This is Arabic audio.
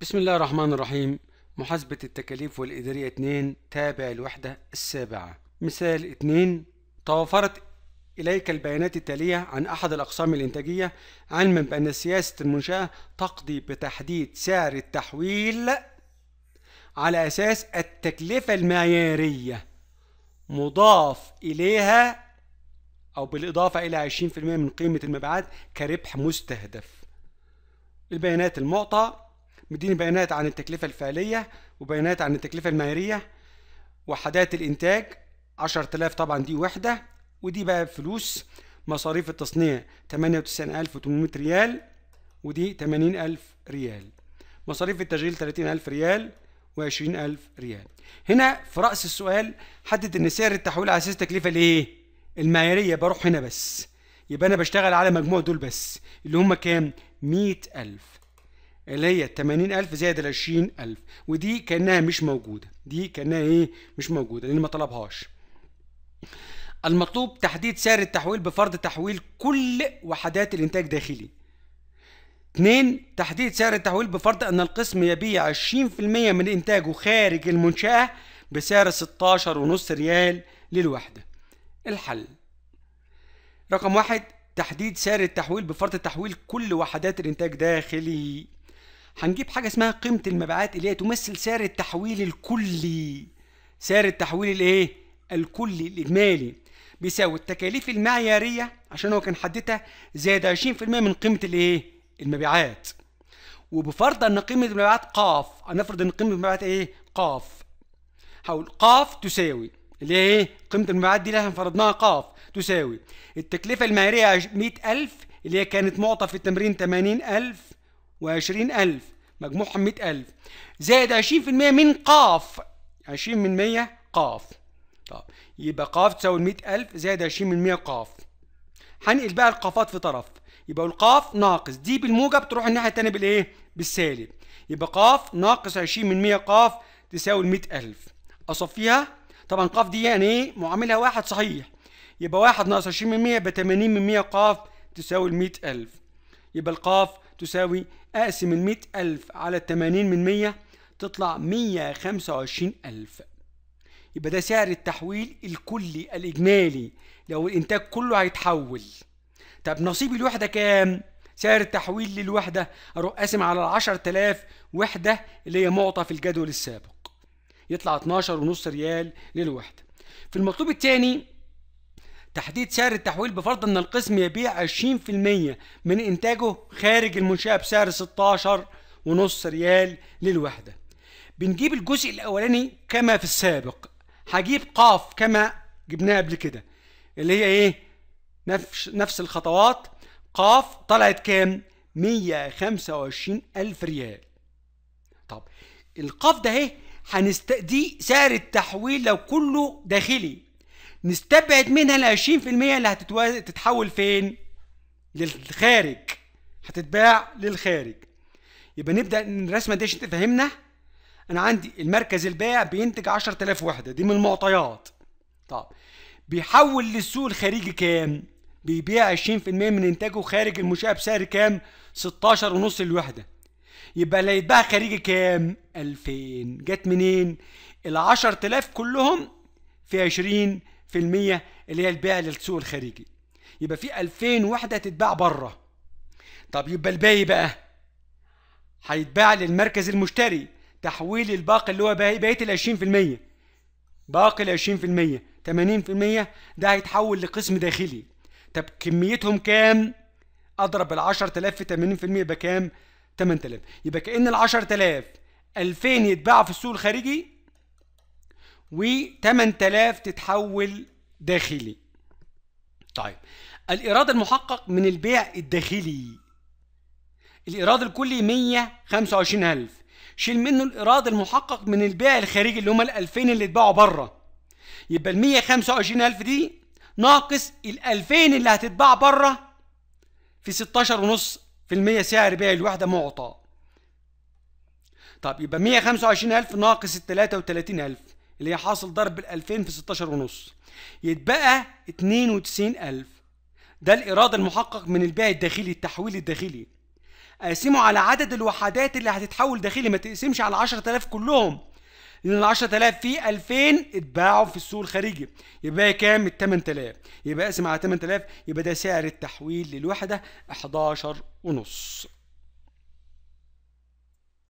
بسم الله الرحمن الرحيم محاسبة التكاليف والإدارية 2 تابع الوحدة السابعة مثال 2 توفرت إليك البيانات التالية عن أحد الأقسام الإنتاجية علما بأن سياسة المنشأة تقضي بتحديد سعر التحويل على أساس التكلفة المعيارية مضاف إليها أو بالإضافة إلى 20% من قيمة المبيعات كربح مستهدف البيانات المعطى مديني بيانات عن التكلفة الفعلية وبيانات عن التكلفة المهرية وحدات الإنتاج آلاف طبعا دي وحدة ودي بقى فلوس مصاريف التصنيع تمانية وتسعين ألف 98800 ريال ودي تمانين ألف ريال مصاريف التشغيل تلاتين ألف ريال وعشرين ألف ريال هنا في رأس السؤال حدد ان سعر التحويل على اساس تكلفة الايه المعيارية بروح هنا بس يبقى انا بشتغل على مجموع دول بس اللي هما كام مية ألف اللي هي ال 80000 زائد ال 20000 ودي كانها مش موجوده دي كانها ايه مش موجوده لان ما طلبهاش المطلوب تحديد سعر التحويل بفرض تحويل كل وحدات الانتاج داخلي 2 تحديد سعر التحويل بفرض ان القسم يبيع 20% من انتاجه خارج المنشاه بسعر 16 ونص ريال للوحده الحل رقم واحد تحديد سعر التحويل بفرض تحويل كل وحدات الانتاج داخلي هنجيب حاجه اسمها قيمه المبيعات اللي هي تمثل سعر التحويل الكلي سعر التحويل الايه الكلي الاجمالي بيساوي التكاليف المعياريه عشان هو كان حددها زائد 20% من قيمه الايه المبيعات وبفرض ان قيمه المبيعات قاف هنفرض ان قيمه المبيعات ايه قاف هقول قاف تساوي اللي هي ايه قيمه المبيعات دي اللي احنا فرضناها قاف تساوي التكلفه المعياريه 100000 اللي هي كانت معطى في التمرين 80000 ألف مجموعهم 100000 زائد 20% من قاف 20 من مية قاف طب يبقى قاف تساوي 100000 زائد 20 من مية قاف هنقل بقى القافات في طرف يبقى القاف ناقص دي بالموجب تروح الناحية التانية بالإيه؟ بالسالب يبقى قاف ناقص 20 من مية قاف تساوي 100000 أصفيها طبعا قاف دي يعني إيه؟ معاملها واحد صحيح يبقى واحد ناقص 20 من مية يبقى 80 من مية قاف تساوي 100000 يبقى القاف تساوي أقسم ال 100000 على 80 من 100 تطلع 125000 يبقى ده سعر التحويل الكلي الإجمالي لو الإنتاج كله هيتحول طب نصيب الوحدة كام؟ سعر التحويل للوحدة أروح قاسم على 10000 وحدة اللي هي معطى في الجدول السابق يطلع 12.5 ريال للوحدة في المطلوب الثاني تحديد سعر التحويل بفرض أن القسم يبيع 20% من إنتاجه خارج المنشأة بسعر 16 ونص ريال للوحدة بنجيب الجزء الأولاني كما في السابق هجيب قاف كما جبناها قبل كده اللي هي إيه نفس نفس الخطوات قاف طلعت كام 125 ألف ريال طب القاف ده اهي هنست دي سعر التحويل لو كله داخلي نستبعد منها ال 20% اللي هتتحول فين؟ للخارج هتتباع للخارج يبقى نبدا الرسمه إيه دي عشان تفهمنا انا عندي المركز البائع بينتج 10000 وحده دي من المعطيات طب بيحول للسوق الخارجي كام بيبيع 20% من انتاجه خارج المشاة بسعر كام 16 ونص الوحده يبقى اللي هيتباع خارجي كام 2000 جت منين ال 10000 كلهم في 20 اللي هي البيع للسوق الخارجي يبقى في 2000 وحده تتباع بره طب يبقى الباقي بقى هيتباع للمركز المشتري تحويل الباقي اللي هو بقيه ال 20% باقي ال 20% 80% ده هيتحول لقسم داخلي طب كميتهم كام اضرب ال 10000 في 80% يبقى كام 8000 يبقى كأن ال 10000 2000 يتباعوا في السوق الخارجي و8000 تتحول داخلي طيب الإيراد المحقق من البيع الداخلي الإيراد الكلي 125000 شيل منه الإيراد المحقق من البيع الخارجي اللي هم ال 2000 اللي اتباعوا بره يبقى ال 125000 دي ناقص ال 2000 اللي هتتباع بره في 16.5% سعر بيع الوحدة معطى طب يبقى 125000 ناقص ال 33000 اللي هي حاصل ضرب ال 2000 في 16 ونص يتبقى 92000 ده الإيراد المحقق من البيع الداخلي التحويل الداخلي اقسمه على عدد الوحدات اللي هتتحول داخلي ما تقسمش على 10000 كلهم لأن ال 10000 في 2000 اتباعوا في السوق الخارجي يبقى كام ال 8000 يبقى اقسم على 8000 يبقى ده سعر التحويل للوحدة 11 ونص